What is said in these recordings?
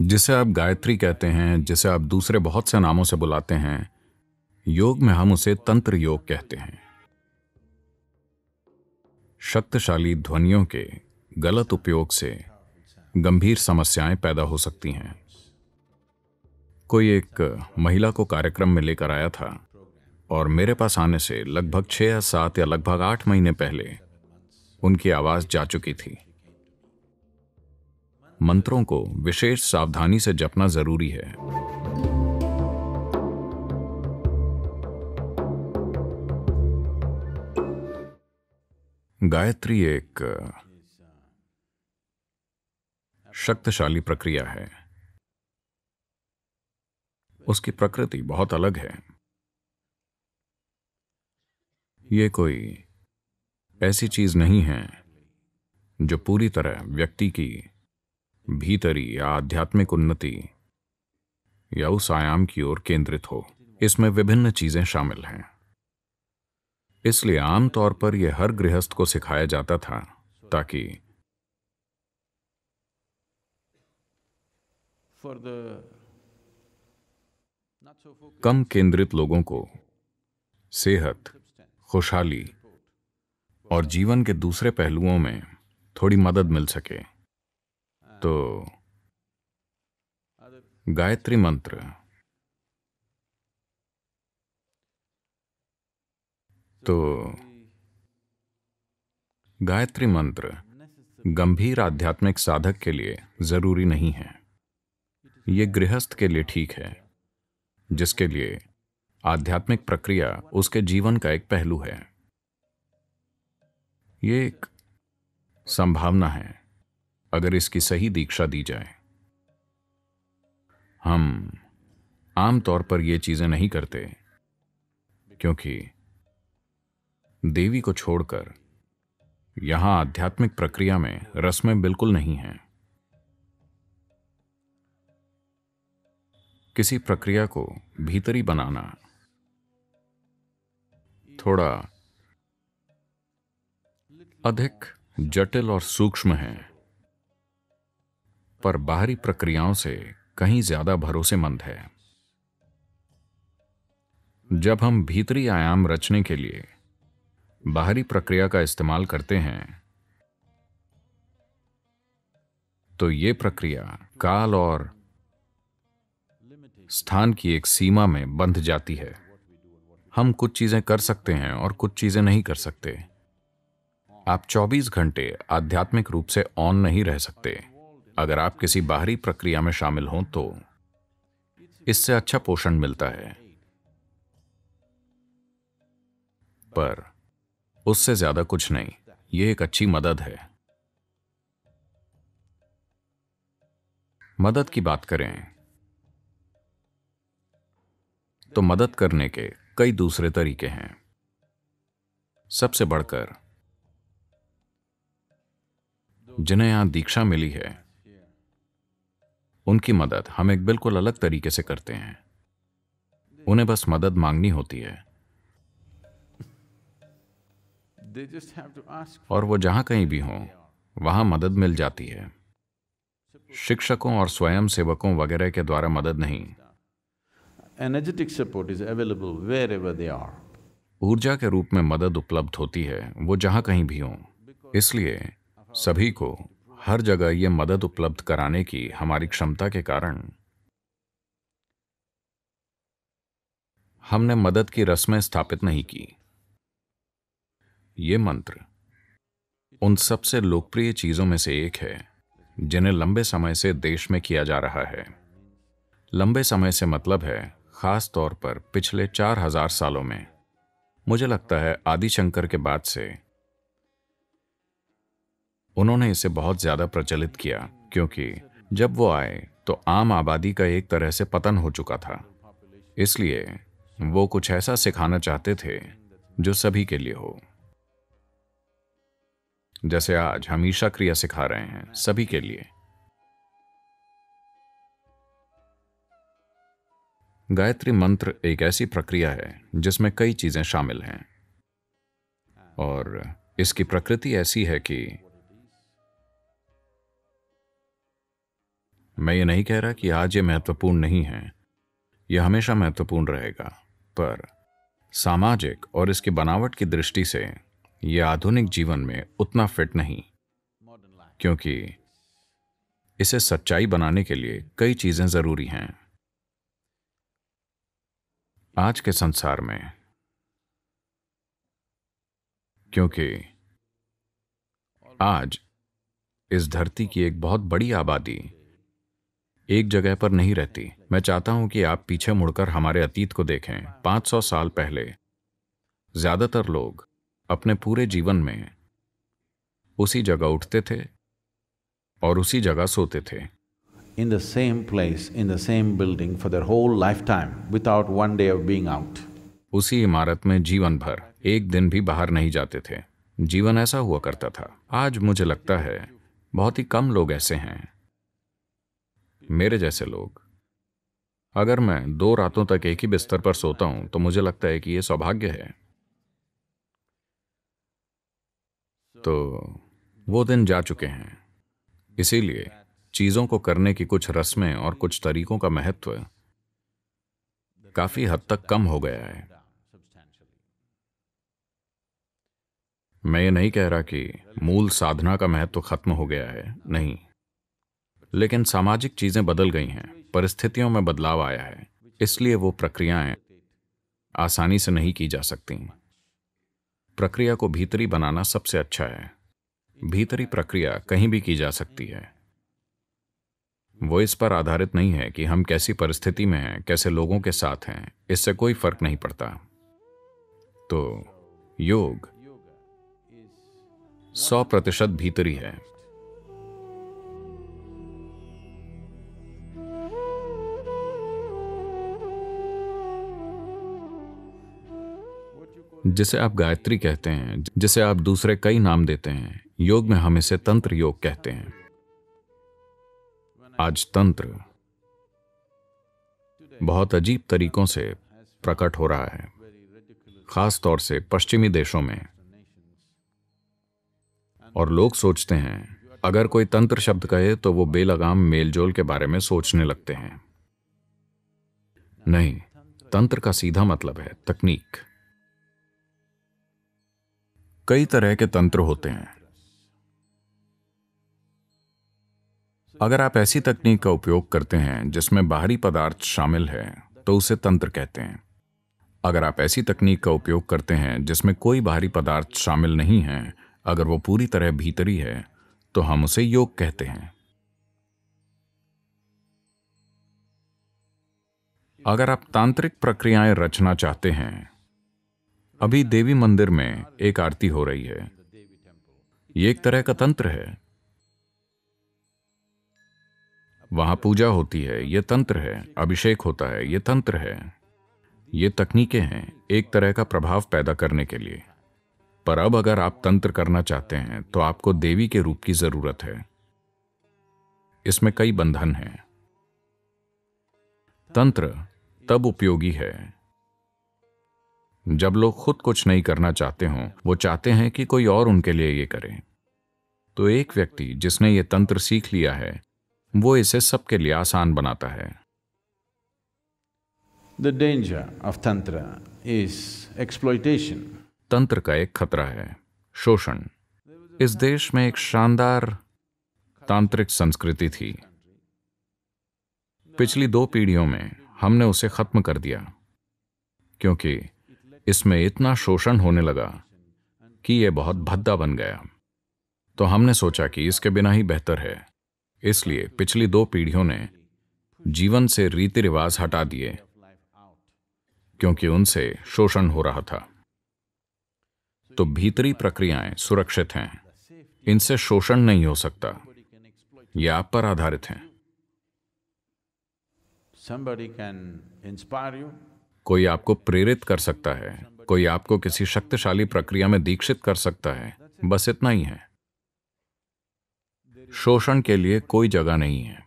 जिसे आप गायत्री कहते हैं जिसे आप दूसरे बहुत से नामों से बुलाते हैं योग में हम उसे तंत्र योग कहते हैं शक्तिशाली ध्वनियों के गलत उपयोग से गंभीर समस्याएं पैदा हो सकती हैं कोई एक महिला को कार्यक्रम में लेकर आया था और मेरे पास आने से लगभग छह या सात या लगभग आठ महीने पहले उनकी आवाज़ जा चुकी थी मंत्रों को विशेष सावधानी से जपना जरूरी है गायत्री एक शक्तिशाली प्रक्रिया है उसकी प्रकृति बहुत अलग है ये कोई ऐसी चीज नहीं है जो पूरी तरह व्यक्ति की भीतरी या आध्यात्मिक उन्नति या उस आयाम की ओर केंद्रित हो इसमें विभिन्न चीजें शामिल हैं इसलिए आमतौर पर यह हर गृहस्थ को सिखाया जाता था ताकि कम केंद्रित लोगों को सेहत खुशहाली और जीवन के दूसरे पहलुओं में थोड़ी मदद मिल सके तो गायत्री मंत्र तो गायत्री मंत्र गंभीर आध्यात्मिक साधक के लिए जरूरी नहीं है यह गृहस्थ के लिए ठीक है जिसके लिए आध्यात्मिक प्रक्रिया उसके जीवन का एक पहलू है ये एक संभावना है अगर इसकी सही दीक्षा दी जाए हम आम तौर पर यह चीज़ें नहीं करते क्योंकि देवी को छोड़कर यहां आध्यात्मिक प्रक्रिया में रस्में बिल्कुल नहीं हैं किसी प्रक्रिया को भीतरी बनाना थोड़ा अधिक जटिल और सूक्ष्म है पर बाहरी प्रक्रियाओं से कहीं ज्यादा भरोसेमंद है जब हम भीतरी आयाम रचने के लिए बाहरी प्रक्रिया का इस्तेमाल करते हैं तो ये प्रक्रिया काल और स्थान की एक सीमा में बंध जाती है हम कुछ चीजें कर सकते हैं और कुछ चीजें नहीं कर सकते आप 24 घंटे आध्यात्मिक रूप से ऑन नहीं रह सकते अगर आप किसी बाहरी प्रक्रिया में शामिल हों तो इससे अच्छा पोषण मिलता है पर उससे ज्यादा कुछ नहीं यह एक अच्छी मदद है मदद की बात करें तो मदद करने के कई दूसरे तरीके हैं सबसे बढ़कर जिन्हें यहां दीक्षा मिली है उनकी मदद हम एक बिल्कुल अलग तरीके से करते हैं उन्हें बस मदद मांगनी होती है और वो जहां कहीं भी हों वहां मदद मिल जाती है शिक्षकों और स्वयं सेवकों वगैरह के द्वारा मदद नहीं energetic support is available wherever they are ऊर्जा के रूप में मदद उपलब्ध होती है वो जहां कहीं भी हों इसलिए सभी को हर जगह ये मदद उपलब्ध कराने की हमारी क्षमता के कारण हमने मदद की रस्में स्थापित नहीं की ये मंत्र उन सबसे लोकप्रिय चीजों में से एक है जिन्हें लंबे समय से देश में किया जा रहा है लंबे समय से मतलब है खास तौर पर पिछले चार हजार सालों में मुझे लगता है आदिशंकर के बाद से उन्होंने इसे बहुत ज़्यादा प्रचलित किया क्योंकि जब वो आए तो आम आबादी का एक तरह से पतन हो चुका था इसलिए वो कुछ ऐसा सिखाना चाहते थे जो सभी के लिए हो जैसे आज हमेशा क्रिया सिखा रहे हैं सभी के लिए गायत्री मंत्र एक ऐसी प्रक्रिया है जिसमें कई चीजें शामिल हैं और इसकी प्रकृति ऐसी है कि मैं ये नहीं कह रहा कि आज ये महत्वपूर्ण नहीं है यह हमेशा महत्वपूर्ण रहेगा पर सामाजिक और इसके बनावट की दृष्टि से यह आधुनिक जीवन में उतना फिट नहीं क्योंकि इसे सच्चाई बनाने के लिए कई चीजें जरूरी हैं आज के संसार में क्योंकि आज इस धरती की एक बहुत बड़ी आबादी एक जगह पर नहीं रहती मैं चाहता हूं कि आप पीछे मुड़कर हमारे अतीत को देखें 500 साल पहले ज्यादातर लोग अपने पूरे जीवन में उसी जगह उठते थे और उसी जगह सोते थे in the same place in the same building for their whole lifetime without one day of being out उसी इमारत में जीवन भर एक दिन भी बाहर नहीं जाते थे जीवन ऐसा हुआ करता था आज मुझे लगता है बहुत ही कम लोग ऐसे हैं मेरे जैसे लोग अगर मैं दो रातों तक एक ही बिस्तर पर सोता हूं तो मुझे लगता है कि यह सौभाग्य है तो वो दिन जा चुके हैं इसीलिए चीजों को करने की कुछ रस्में और कुछ तरीकों का महत्व काफी हद तक कम हो गया है मैं ये नहीं कह रहा कि मूल साधना का महत्व खत्म हो गया है नहीं लेकिन सामाजिक चीज़ें बदल गई हैं परिस्थितियों में बदलाव आया है इसलिए वो प्रक्रियाएं आसानी से नहीं की जा सकती प्रक्रिया को भीतरी बनाना सबसे अच्छा है भीतरी प्रक्रिया कहीं भी की जा सकती है वो इस पर आधारित नहीं है कि हम कैसी परिस्थिति में हैं कैसे लोगों के साथ हैं इससे कोई फर्क नहीं पड़ता तो योग सौ प्रतिशत भीतरी है जिसे आप गायत्री कहते हैं जिसे आप दूसरे कई नाम देते हैं योग में हम इसे तंत्र योग कहते हैं आज तंत्र बहुत अजीब तरीकों से प्रकट हो रहा है खास तौर से पश्चिमी देशों में और लोग सोचते हैं अगर कोई तंत्र शब्द कहे तो वो बेलगाम मेलजोल के बारे में सोचने लगते हैं नहीं तंत्र का सीधा मतलब है तकनीक कई तरह के तंत्र होते हैं अगर आप ऐसी तकनीक का उपयोग करते हैं जिसमें बाहरी पदार्थ शामिल है तो उसे तंत्र कहते हैं अगर आप ऐसी तकनीक का उपयोग करते हैं जिसमें कोई बाहरी पदार्थ शामिल नहीं है अगर वो पूरी तरह भीतरी है तो हम उसे योग कहते हैं अगर आप तांत्रिक प्रक्रियाएं रचना चाहते हैं अभी देवी मंदिर में एक आरती हो रही है ये एक तरह का तंत्र है वहां पूजा होती है यह तंत्र है अभिषेक होता है यह तंत्र है ये तकनीकें हैं एक तरह का प्रभाव पैदा करने के लिए पर अब अगर आप तंत्र करना चाहते हैं तो आपको देवी के रूप की जरूरत है इसमें कई बंधन हैं तंत्र तब उपयोगी है जब लोग खुद कुछ नहीं करना चाहते हों वो चाहते हैं कि कोई और उनके लिए ये करे तो एक व्यक्ति जिसने ये तंत्र सीख लिया है वो इसे सबके लिए आसान बनाता है The danger of tantra is exploitation. तंत्र का एक खतरा है शोषण इस देश में एक शानदार तांत्रिक संस्कृति थी पिछली दो पीढ़ियों में हमने उसे खत्म कर दिया क्योंकि इसमें इतना शोषण होने लगा कि यह बहुत भद्दा बन गया तो हमने सोचा कि इसके बिना ही बेहतर है इसलिए पिछली दो पीढ़ियों ने जीवन से रीति रिवाज हटा दिए क्योंकि उनसे शोषण हो रहा था तो भीतरी प्रक्रियाएं सुरक्षित हैं इनसे शोषण नहीं हो सकता ये आप पर आधारित हैं somebody can inspire you, कोई आपको प्रेरित कर सकता है कोई आपको किसी शक्तिशाली प्रक्रिया में दीक्षित कर सकता है बस इतना ही है शोषण के लिए कोई जगह नहीं है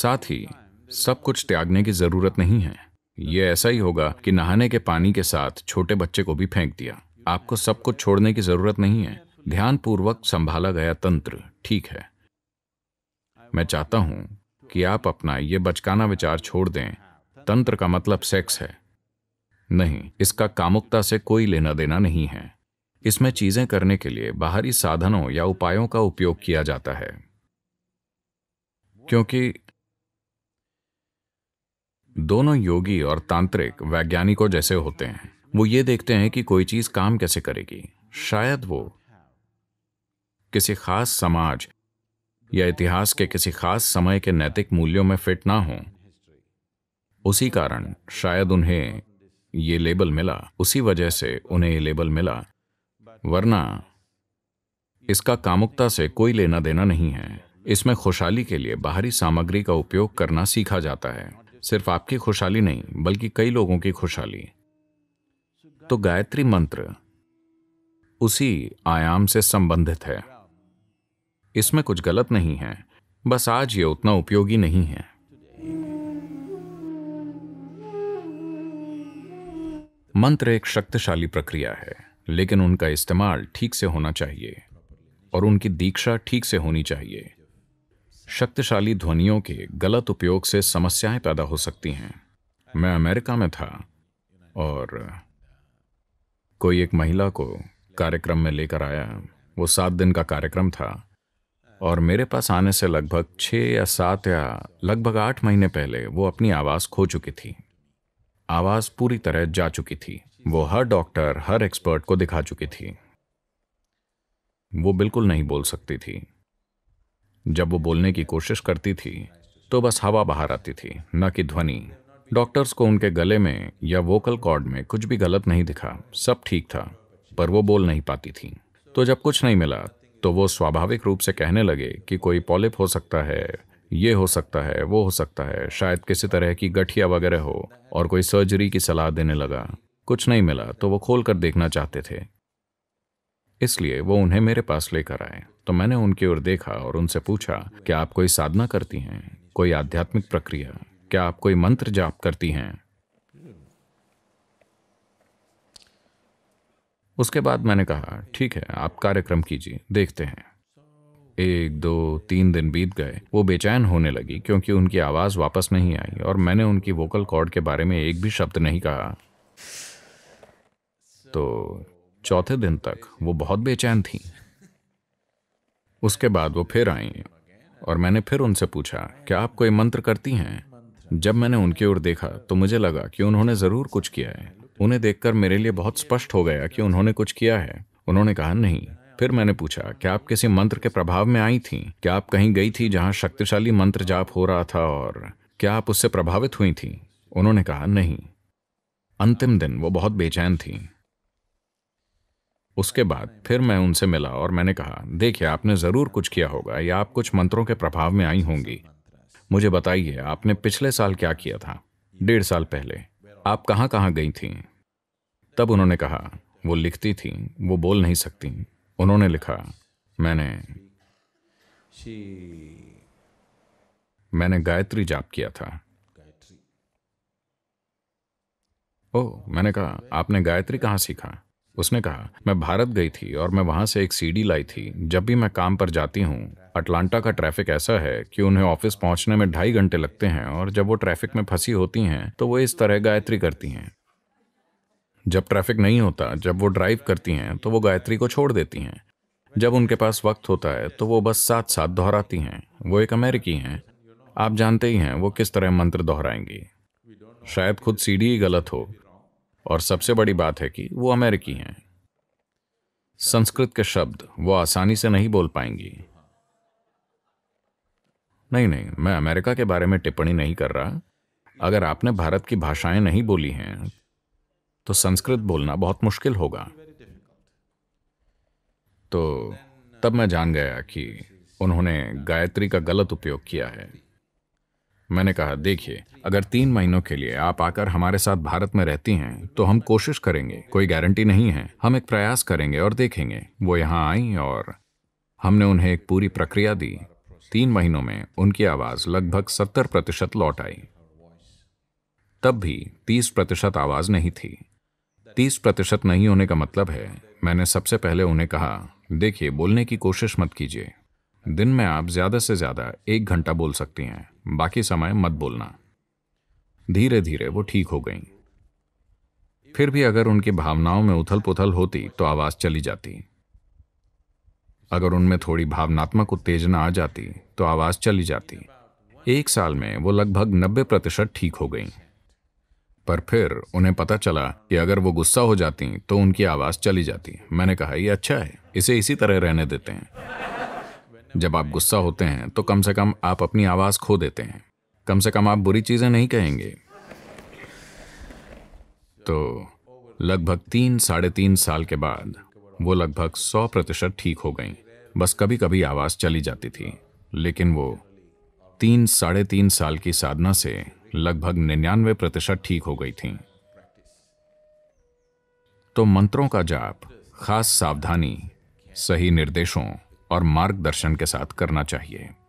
साथ ही सब कुछ त्यागने की जरूरत नहीं है यह ऐसा ही होगा कि नहाने के पानी के साथ छोटे बच्चे को भी फेंक दिया आपको सब कुछ छोड़ने की जरूरत नहीं है ध्यानपूर्वक संभाला गया तंत्र ठीक है मैं चाहता हूं कि आप अपना ये बचकाना विचार छोड़ दें तंत्र का मतलब सेक्स है नहीं इसका कामुकता से कोई लेना देना नहीं है इसमें चीजें करने के लिए बाहरी साधनों या उपायों का उपयोग किया जाता है क्योंकि दोनों योगी और तांत्रिक वैज्ञानिकों जैसे होते हैं वो ये देखते हैं कि कोई चीज काम कैसे करेगी शायद वो किसी खास समाज या इतिहास के किसी खास समय के नैतिक मूल्यों में फिट ना हों उसी कारण शायद उन्हें ये लेबल मिला उसी वजह से उन्हें ये लेबल मिला वरना इसका कामुकता से कोई लेना देना नहीं है इसमें खुशहाली के लिए बाहरी सामग्री का उपयोग करना सीखा जाता है सिर्फ आपकी खुशहाली नहीं बल्कि कई लोगों की खुशहाली तो गायत्री मंत्र उसी आयाम से संबंधित है इसमें कुछ गलत नहीं है बस आज ये उतना उपयोगी नहीं है मंत्र एक शक्तिशाली प्रक्रिया है लेकिन उनका इस्तेमाल ठीक से होना चाहिए और उनकी दीक्षा ठीक से होनी चाहिए शक्तिशाली ध्वनियों के गलत उपयोग से समस्याएं पैदा हो सकती हैं मैं अमेरिका में था और कोई एक महिला को कार्यक्रम में लेकर आया वो सात दिन का कार्यक्रम था और मेरे पास आने से लगभग छः या सात या लगभग आठ महीने पहले वो अपनी आवाज़ खो चुकी थी आवाज़ पूरी तरह जा चुकी थी वो हर डॉक्टर हर एक्सपर्ट को दिखा चुकी थी वो बिल्कुल नहीं बोल सकती थी जब वो बोलने की कोशिश करती थी तो बस हवा बाहर आती थी न कि ध्वनि डॉक्टर्स को उनके गले में या वोकल कॉर्ड में कुछ भी गलत नहीं दिखा सब ठीक था पर वो बोल नहीं पाती थी तो जब कुछ नहीं मिला तो वो स्वाभाविक रूप से कहने लगे कि कोई पॉलिप हो सकता है ये हो सकता है वो हो सकता है शायद किसी तरह की गठिया वगैरह हो और कोई सर्जरी की सलाह देने लगा कुछ नहीं मिला तो वो खोल कर देखना चाहते थे इसलिए वो उन्हें मेरे पास लेकर आए तो मैंने उनकी ओर देखा और उनसे पूछा क्या आप कोई साधना करती हैं कोई आध्यात्मिक प्रक्रिया क्या आप कोई मंत्र जाप करती हैं उसके बाद मैंने कहा ठीक है आप कार्यक्रम कीजिए देखते हैं एक दो तीन दिन बीत गए वो बेचैन होने लगी क्योंकि उनकी आवाज़ वापस नहीं आई और मैंने उनकी वोकल कॉर्ड के बारे में एक भी शब्द नहीं कहा तो चौथे दिन तक वो बहुत बेचैन थी उसके बाद वो फिर आई और मैंने फिर उनसे पूछा क्या आप कोई मंत्र करती हैं जब मैंने उनकी ओर देखा तो मुझे लगा कि उन्होंने ज़रूर कुछ किया है उन्हें देखकर मेरे लिए बहुत स्पष्ट हो गया कि उन्होंने कुछ किया है उन्होंने कहा नहीं फिर मैंने पूछा क्या आप किसी मंत्र के प्रभाव में आई थी क्या आप कहीं गई थी जहां शक्तिशाली मंत्र जाप हो रहा था और क्या आप उससे प्रभावित हुई थी उन्होंने कहा नहीं अंतिम दिन वो बहुत बेचैन थी उसके बाद फिर मैं उनसे मिला और मैंने कहा देखिए आपने ज़रूर कुछ किया होगा या आप कुछ मंत्रों के प्रभाव में आई होंगी मुझे बताइए आपने पिछले साल क्या किया था डेढ़ साल पहले आप कहां कहां गई थीं तब उन्होंने कहा वो लिखती थी वो बोल नहीं सकती उन्होंने लिखा मैंने मैंने गायत्री जाप किया था ओह मैंने कहा आपने गायत्री कहाँ सीखा उसने कहा मैं भारत गई थी और मैं वहां से एक सीडी लाई थी जब भी मैं काम पर जाती हूँ अटलांटा का ट्रैफिक ऐसा है कि उन्हें ऑफिस पहुंचने में ढाई घंटे लगते हैं और जब वो ट्रैफिक में फंसी होती हैं तो वो इस तरह गायत्री करती हैं जब ट्रैफिक नहीं होता जब वो ड्राइव करती हैं तो वो गायत्री को छोड़ देती हैं जब उनके पास वक्त होता है तो वो बस साथ साथ दोहराती हैं वो एक अमेरिकी हैं आप जानते ही हैं वो किस तरह मंत्र दोहराएंगी शायद खुद सीढ़ी ही गलत हो और सबसे बड़ी बात है कि वो अमेरिकी हैं संस्कृत के शब्द वो आसानी से नहीं बोल पाएंगी नहीं नहीं मैं अमेरिका के बारे में टिप्पणी नहीं कर रहा अगर आपने भारत की भाषाएं नहीं बोली हैं तो संस्कृत बोलना बहुत मुश्किल होगा तो तब मैं जान गया कि उन्होंने गायत्री का गलत उपयोग किया है मैंने कहा देखिए अगर तीन महीनों के लिए आप आकर हमारे साथ भारत में रहती हैं तो हम कोशिश करेंगे कोई गारंटी नहीं है हम एक प्रयास करेंगे और देखेंगे वो यहाँ आई और हमने उन्हें एक पूरी प्रक्रिया दी तीन महीनों में उनकी आवाज़ लगभग सत्तर प्रतिशत लौट आई तब भी तीस प्रतिशत आवाज़ नहीं थी तीस प्रतिशत नहीं होने का मतलब है मैंने सबसे पहले उन्हें कहा देखिए बोलने की कोशिश मत कीजिए दिन में आप ज़्यादा से ज़्यादा एक घंटा बोल सकती हैं बाकी समय मत बोलना धीरे धीरे वो ठीक हो गई फिर भी अगर उनकी भावनाओं में उथल पुथल होती तो आवाज़ चली जाती अगर उनमें थोड़ी भावनात्मक उत्तेजना आ जाती तो आवाज़ चली जाती एक साल में वो लगभग 90 प्रतिशत ठीक हो गई पर फिर उन्हें पता चला कि अगर वो गुस्सा हो जाती तो उनकी आवाज़ चली जाती मैंने कहा ये अच्छा है इसे इसी तरह रहने देते हैं जब आप गुस्सा होते हैं तो कम से कम आप अपनी आवाज़ खो देते हैं कम से कम आप बुरी चीज़ें नहीं कहेंगे तो लगभग तीन साढ़े तीन साल के बाद वो लगभग सौ प्रतिशत ठीक हो गई बस कभी कभी आवाज़ चली जाती थी लेकिन वो तीन साढ़े तीन साल की साधना से लगभग निन्यानवे प्रतिशत ठीक हो गई थीं। तो मंत्रों का जाप खास सावधानी सही निर्देशों और मार्गदर्शन के साथ करना चाहिए